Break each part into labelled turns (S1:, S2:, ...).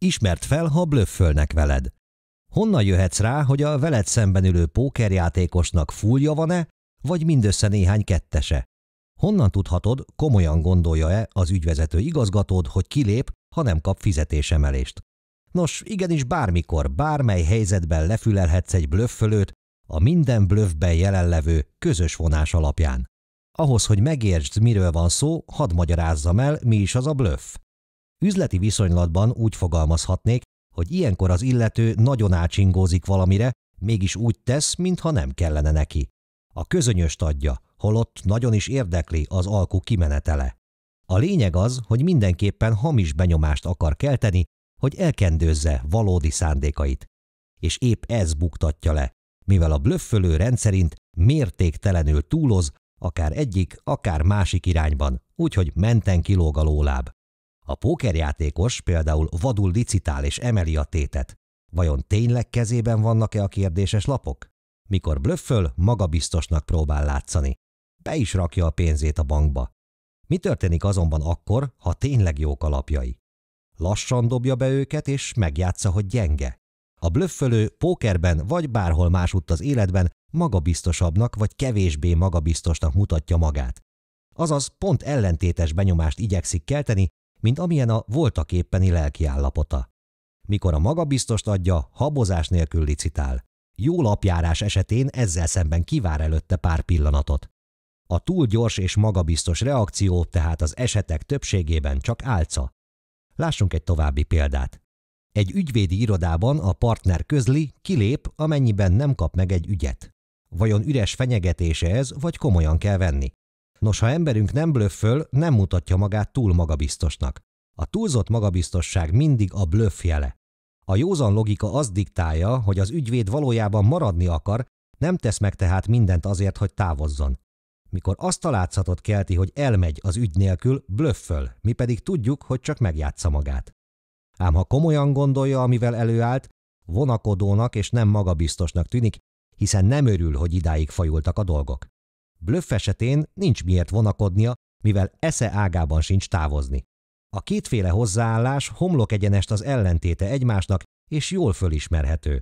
S1: Ismert fel, ha blöffölnek veled. Honnan jöhetsz rá, hogy a veled szemben ülő pókerjátékosnak fúlja van-e, vagy mindössze néhány kettese? Honnan tudhatod, komolyan gondolja-e az ügyvezető igazgatód, hogy kilép, ha nem kap fizetésemelést? Nos, igenis bármikor, bármely helyzetben lefülelhetsz egy blöffölőt, a minden blöffben jelenlevő közös vonás alapján. Ahhoz, hogy megértsd, miről van szó, hadd magyarázzam el, mi is az a blöff. Üzleti viszonylatban úgy fogalmazhatnék, hogy ilyenkor az illető nagyon ácsingózik valamire, mégis úgy tesz, mintha nem kellene neki. A közönyöst adja, holott nagyon is érdekli az alkú kimenetele. A lényeg az, hogy mindenképpen hamis benyomást akar kelteni, hogy elkendőzze valódi szándékait. És épp ez buktatja le, mivel a blöffölő rendszerint mértéktelenül túloz, akár egyik, akár másik irányban, úgyhogy menten kilóg a lóláb. A pókerjátékos például vadul licitál és emeli a tétet. Vajon tényleg kezében vannak-e a kérdéses lapok? Mikor blöfföl, magabiztosnak próbál látszani. Be is rakja a pénzét a bankba. Mi történik azonban akkor, ha tényleg jók a lapjai? Lassan dobja be őket, és megjátsza, hogy gyenge. A blöffölő pókerben vagy bárhol másutt az életben magabiztosabbnak vagy kevésbé magabiztosnak mutatja magát. Azaz pont ellentétes benyomást igyekszik kelteni, mint amilyen a éppeni lelki állapota. Mikor a magabiztost adja, habozás nélkül licitál. Jó lapjárás esetén ezzel szemben kivár előtte pár pillanatot. A túl gyors és magabiztos reakció tehát az esetek többségében csak álca. Lássunk egy további példát. Egy ügyvédi irodában a partner közli, kilép, amennyiben nem kap meg egy ügyet. Vajon üres fenyegetése ez, vagy komolyan kell venni? Nos, ha emberünk nem blöfföl, nem mutatja magát túl magabiztosnak. A túlzott magabiztosság mindig a blöff jele. A józan logika azt diktálja, hogy az ügyvéd valójában maradni akar, nem tesz meg tehát mindent azért, hogy távozzon. Mikor azt a látszatot kelti, hogy elmegy az ügy nélkül, blöfföl, mi pedig tudjuk, hogy csak megjátsza magát. Ám ha komolyan gondolja, amivel előállt, vonakodónak és nem magabiztosnak tűnik, hiszen nem örül, hogy idáig fajultak a dolgok. Blöff esetén nincs miért vonakodnia, mivel esze ágában sincs távozni. A kétféle hozzáállás homlok egyenest az ellentéte egymásnak, és jól fölismerhető.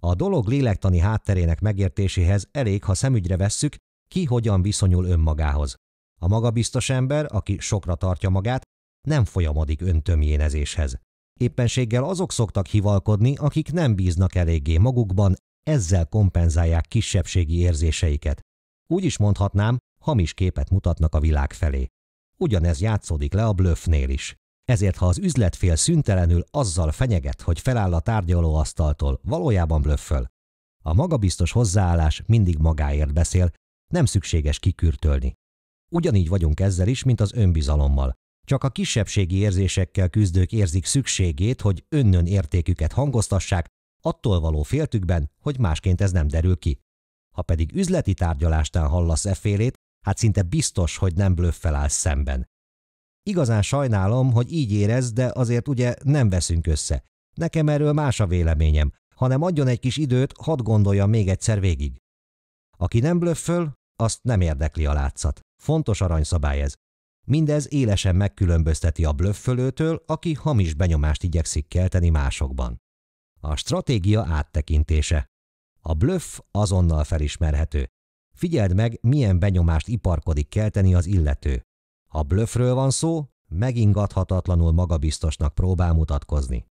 S1: A dolog lélektani hátterének megértéséhez elég, ha szemügyre vesszük, ki hogyan viszonyul önmagához. A magabiztos ember, aki sokra tartja magát, nem folyamodik öntömjénezéshez. Éppenséggel azok szoktak hivalkodni, akik nem bíznak eléggé magukban, ezzel kompenzálják kisebbségi érzéseiket. Úgy is mondhatnám, hamis képet mutatnak a világ felé. Ugyanez játszódik le a blöffnél is. Ezért, ha az üzletfél szüntelenül azzal fenyeget, hogy feláll a tárgyalóasztaltól, valójában blöfföl. A magabiztos hozzáállás mindig magáért beszél, nem szükséges kikürtölni. Ugyanígy vagyunk ezzel is, mint az önbizalommal. Csak a kisebbségi érzésekkel küzdők érzik szükségét, hogy önnön értéküket hangoztassák, attól való féltükben, hogy másként ez nem derül ki. Ha pedig üzleti tárgyalástán hallasz e félét, hát szinte biztos, hogy nem blöffel állsz szemben. Igazán sajnálom, hogy így érez, de azért ugye nem veszünk össze. Nekem erről más a véleményem, hanem adjon egy kis időt, hadd gondolja még egyszer végig. Aki nem blöfföl, azt nem érdekli a látszat. Fontos aranyszabály ez. Mindez élesen megkülönbözteti a blöffölőtől, aki hamis benyomást igyekszik kelteni másokban. A stratégia áttekintése. A blöff azonnal felismerhető. Figyeld meg, milyen benyomást iparkodik kelteni az illető. Ha blöffről van szó, megingathatatlanul magabiztosnak próbál mutatkozni.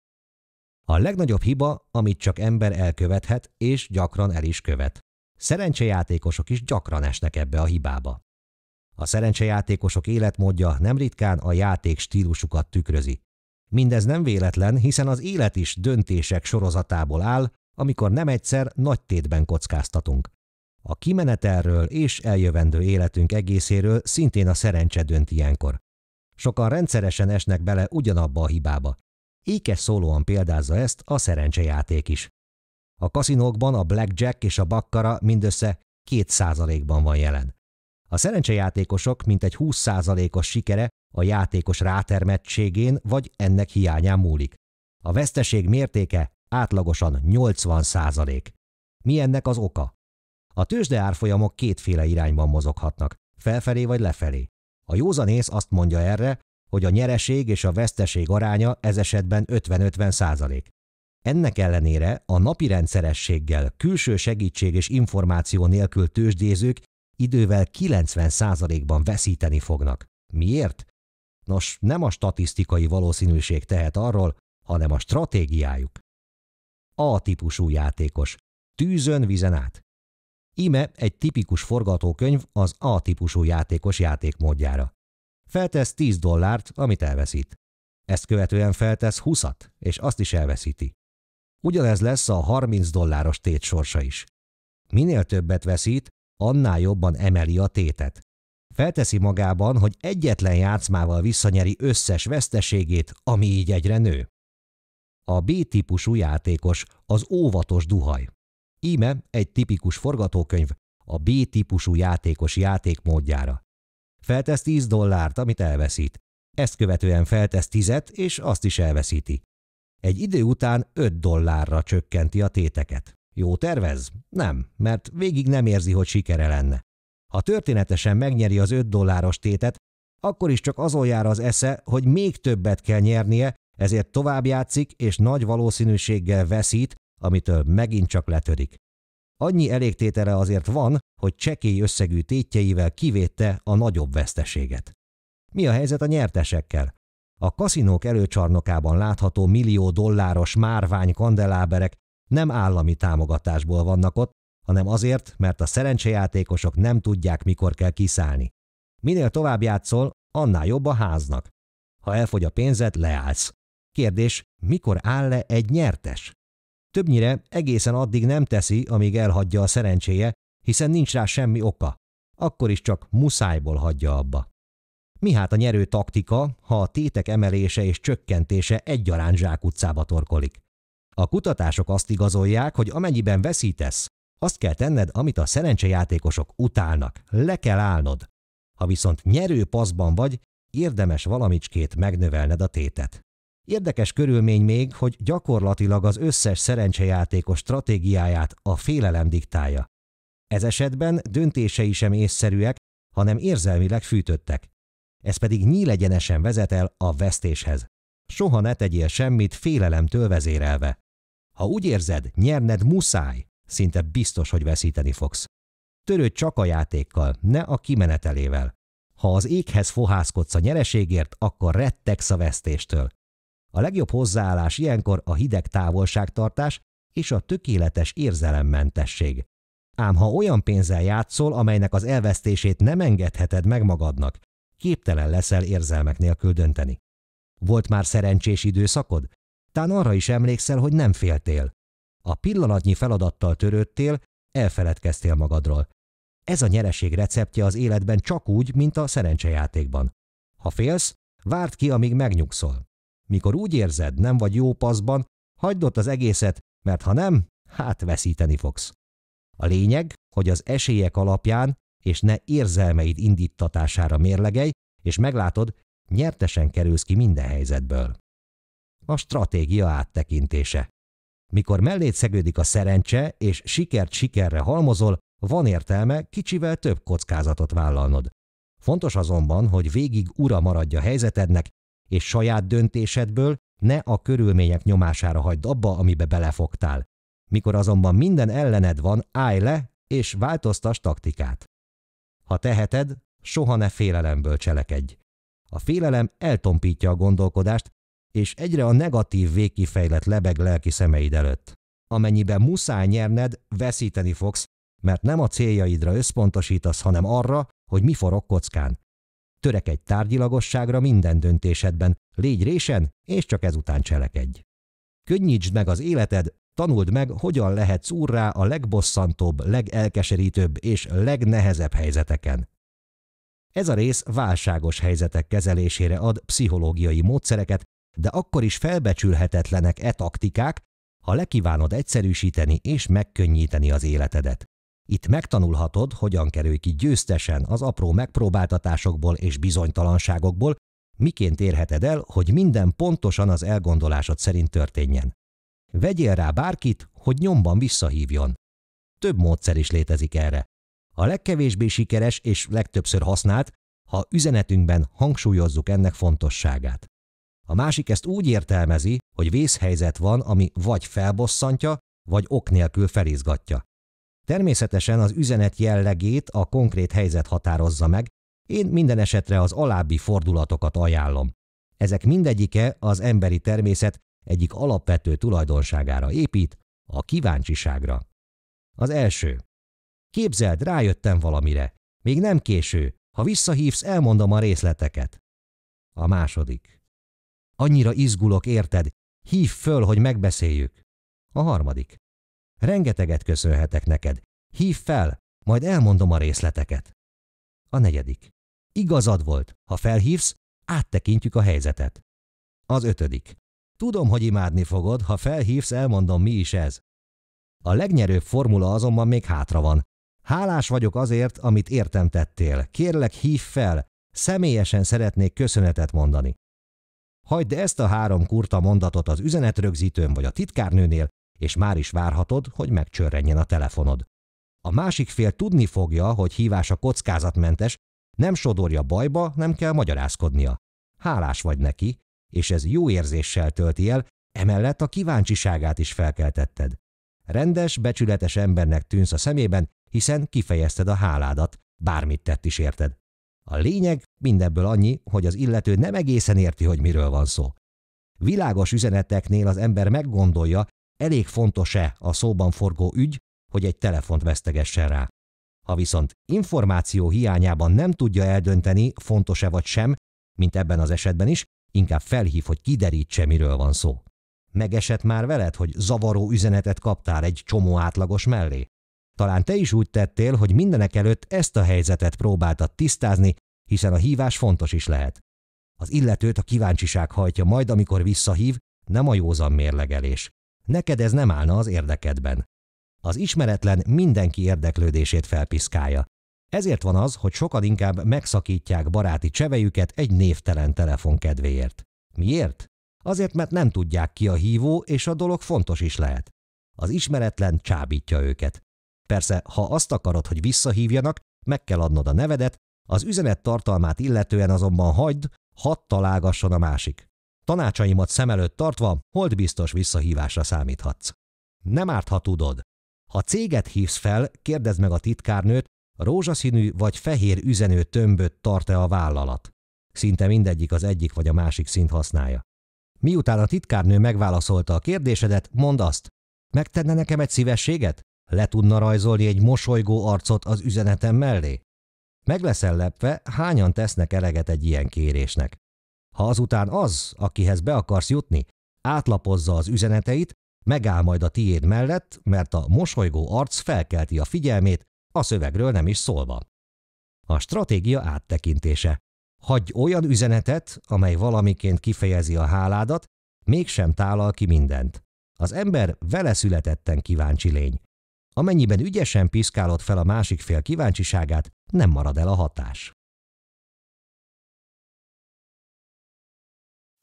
S1: A legnagyobb hiba, amit csak ember elkövethet, és gyakran el is követ. Szerencsejátékosok is gyakran esnek ebbe a hibába. A szerencsejátékosok életmódja nem ritkán a játék stílusukat tükrözi. Mindez nem véletlen, hiszen az élet is döntések sorozatából áll, amikor nem egyszer nagy tétben kockáztatunk. A kimenetelről és eljövendő életünk egészéről szintén a szerencse dönt ilyenkor. Sokan rendszeresen esnek bele ugyanabba a hibába. Éke szólóan példázza ezt a szerencsejáték is. A kaszinókban a blackjack és a bakkara mindössze 2%-ban van jelen. A szerencsejátékosok mintegy 20%-os sikere a játékos rátermettségén vagy ennek hiányán múlik. A veszteség mértéke átlagosan 80 százalék. Mi ennek az oka? A tőzsde árfolyamok kétféle irányban mozoghatnak, felfelé vagy lefelé. A józanész azt mondja erre, hogy a nyereség és a veszteség aránya ez esetben 50-50 százalék. Ennek ellenére a napi rendszerességgel, külső segítség és információ nélkül tőzsdézők idővel 90%-ban veszíteni fognak. Miért? Nos, nem a statisztikai valószínűség tehet arról, hanem a stratégiájuk. A-típusú játékos. Tűzön, vizen át. Ime egy tipikus forgatókönyv az A-típusú játékos játékmódjára. Feltesz 10 dollárt, amit elveszít. Ezt követően feltesz 20-at, és azt is elveszíti. Ugyanez lesz a 30 dolláros tét sorsa is. Minél többet veszít, annál jobban emeli a tétet. Felteszi magában, hogy egyetlen játszmával visszanyeri összes veszteségét, ami így egyre nő. A B-típusú játékos, az óvatos duhaj. Íme egy tipikus forgatókönyv a B-típusú játékos játékmódjára. Feltesz 10 dollárt, amit elveszít. Ezt követően feltesz 10 és azt is elveszíti. Egy idő után 5 dollárra csökkenti a téteket. Jó tervez? Nem, mert végig nem érzi, hogy sikere lenne. Ha történetesen megnyeri az 5 dolláros tétet, akkor is csak azon jár az esze, hogy még többet kell nyernie, ezért tovább játszik és nagy valószínűséggel veszít, amitől megint csak letörik. Annyi elégtétele azért van, hogy csekély összegű tétjeivel kivédte a nagyobb veszteséget. Mi a helyzet a nyertesekkel? A kaszinók előcsarnokában látható millió dolláros márvány kandeláberek nem állami támogatásból vannak ott, hanem azért, mert a szerencsejátékosok nem tudják, mikor kell kiszállni. Minél tovább játszol, annál jobb a háznak. Ha elfogy a pénzed, leállsz. Kérdés, mikor áll le egy nyertes? Többnyire egészen addig nem teszi, amíg elhagyja a szerencséje, hiszen nincs rá semmi oka. Akkor is csak muszájból hagyja abba. Mi hát a nyerő taktika, ha a tétek emelése és csökkentése egyaránt zsákutcába torkolik? A kutatások azt igazolják, hogy amennyiben veszítesz, azt kell tenned, amit a szerencsejátékosok utálnak, le kell állnod. Ha viszont nyerő paszban vagy, érdemes valamicskét megnövelned a tétet. Érdekes körülmény még, hogy gyakorlatilag az összes szerencsejátékos stratégiáját a félelem diktálja. Ez esetben döntései sem észszerűek, hanem érzelmileg fűtöttek. Ez pedig nyílegyenesen vezet el a vesztéshez. Soha ne tegyél semmit félelemtől vezérelve. Ha úgy érzed, nyerned muszáj, szinte biztos, hogy veszíteni fogsz. Törődj csak a játékkal, ne a kimenetelével. Ha az éghez fohászkodsz a nyereségért, akkor rettegsz a vesztéstől. A legjobb hozzáállás ilyenkor a hideg távolságtartás és a tökéletes érzelemmentesség. Ám ha olyan pénzzel játszol, amelynek az elvesztését nem engedheted meg magadnak, képtelen leszel érzelmek nélkül dönteni. Volt már szerencsés időszakod? Tán arra is emlékszel, hogy nem féltél. A pillanatnyi feladattal törődtél, elfeledkeztél magadról. Ez a nyereség receptje az életben csak úgy, mint a szerencsejátékban. Ha félsz, várd ki, amíg megnyugszol. Mikor úgy érzed, nem vagy jó paszban, hagyd ott az egészet, mert ha nem, hát veszíteni fogsz. A lényeg, hogy az esélyek alapján és ne érzelmeid indítatására mérlegelj, és meglátod, nyertesen kerülsz ki minden helyzetből. A stratégia áttekintése. Mikor mellét szegődik a szerencse, és sikert sikerre halmozol, van értelme kicsivel több kockázatot vállalnod. Fontos azonban, hogy végig ura maradj a helyzetednek, és saját döntésedből ne a körülmények nyomására hagyd abba, amibe belefogtál. Mikor azonban minden ellened van, állj le és változtas taktikát. Ha teheted, soha ne félelemből cselekedj. A félelem eltompítja a gondolkodást, és egyre a negatív végkifejlett lebeg lelki szemeid előtt. Amennyiben muszáj nyerned, veszíteni fogsz, mert nem a céljaidra összpontosítasz, hanem arra, hogy mi forog kockán. Törekedj tárgyilagosságra minden döntésedben, légy résen, és csak ezután cselekedj. Könnyítsd meg az életed, tanuld meg, hogyan lehetsz úrrá a legbosszantóbb, legelkeserítőbb és legnehezebb helyzeteken. Ez a rész válságos helyzetek kezelésére ad pszichológiai módszereket, de akkor is felbecsülhetetlenek e taktikák, ha lekívánod egyszerűsíteni és megkönnyíteni az életedet. Itt megtanulhatod, hogyan kerülj ki győztesen az apró megpróbáltatásokból és bizonytalanságokból, miként érheted el, hogy minden pontosan az elgondolásod szerint történjen. Vegyél rá bárkit, hogy nyomban visszahívjon. Több módszer is létezik erre. A legkevésbé sikeres és legtöbbször használt, ha üzenetünkben hangsúlyozzuk ennek fontosságát. A másik ezt úgy értelmezi, hogy vészhelyzet van, ami vagy felbosszantja, vagy ok nélkül felizgatja. Természetesen az üzenet jellegét a konkrét helyzet határozza meg, én minden esetre az alábbi fordulatokat ajánlom. Ezek mindegyike az emberi természet egyik alapvető tulajdonságára épít, a kíváncsiságra. Az első. Képzeld, rájöttem valamire. Még nem késő. Ha visszahívsz, elmondom a részleteket. A második. Annyira izgulok, érted? Hív föl, hogy megbeszéljük. A harmadik. Rengeteget köszönhetek neked. Hív fel, majd elmondom a részleteket. A negyedik. Igazad volt, ha felhívsz, áttekintjük a helyzetet. Az ötödik. Tudom, hogy imádni fogod, ha felhívsz, elmondom, mi is ez. A legnyerőbb formula azonban még hátra van. Hálás vagyok azért, amit értem tettél. Kérlek, hív fel. Személyesen szeretnék köszönetet mondani. Hagyd ezt a három kurta mondatot az üzenetrögzítőn vagy a titkárnőnél, és már is várhatod, hogy megcsörrenjen a telefonod. A másik fél tudni fogja, hogy hívása kockázatmentes, nem sodorja bajba, nem kell magyarázkodnia. Hálás vagy neki, és ez jó érzéssel tölti el, emellett a kíváncsiságát is felkeltetted. Rendes, becsületes embernek tűnsz a szemében, hiszen kifejezted a háládat, bármit tett is érted. A lényeg mindebből annyi, hogy az illető nem egészen érti, hogy miről van szó. Világos üzeneteknél az ember meggondolja, Elég fontos-e a szóban forgó ügy, hogy egy telefont vesztegessen rá? Ha viszont információ hiányában nem tudja eldönteni, fontos-e vagy sem, mint ebben az esetben is, inkább felhív, hogy kiderítse, miről van szó. Megesett már veled, hogy zavaró üzenetet kaptál egy csomó átlagos mellé? Talán te is úgy tettél, hogy mindenek előtt ezt a helyzetet próbáltad tisztázni, hiszen a hívás fontos is lehet. Az illetőt a kíváncsiság hajtja majd, amikor visszahív, nem a józan mérlegelés. Neked ez nem állna az érdekedben. Az ismeretlen mindenki érdeklődését felpiszkálja. Ezért van az, hogy sokan inkább megszakítják baráti csevejüket egy névtelen telefon kedvéért. Miért? Azért, mert nem tudják ki a hívó, és a dolog fontos is lehet. Az ismeretlen csábítja őket. Persze, ha azt akarod, hogy visszahívjanak, meg kell adnod a nevedet, az üzenet tartalmát illetően azonban hagyd, hadd találgasson a másik. Tanácsaimat szem előtt tartva, hold biztos visszahívásra számíthatsz. Nem árt, ha tudod. Ha céget hívsz fel, kérdezd meg a titkárnőt, rózsaszínű vagy fehér üzenő tömböt tart-e a vállalat. Szinte mindegyik az egyik vagy a másik szint használja. Miután a titkárnő megválaszolta a kérdésedet, mondd azt. Megtenne nekem egy szívességet? Le tudna rajzolni egy mosolygó arcot az üzenetem mellé? Meg leszel lepve, hányan tesznek eleget egy ilyen kérésnek. Ha azután az, akihez be akarsz jutni, átlapozza az üzeneteit, megáll majd a tiéd mellett, mert a mosolygó arc felkelti a figyelmét, a szövegről nem is szólva. A stratégia áttekintése. Hagy olyan üzenetet, amely valamiként kifejezi a háládat, mégsem tálal ki mindent. Az ember vele születetten kíváncsi lény. Amennyiben ügyesen piszkálod fel a másik fél kíváncsiságát, nem marad el a hatás.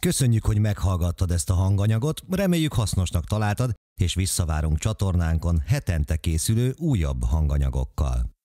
S1: Köszönjük, hogy meghallgattad ezt a hanganyagot, reméljük hasznosnak találtad, és visszavárunk csatornánkon hetente készülő újabb hanganyagokkal.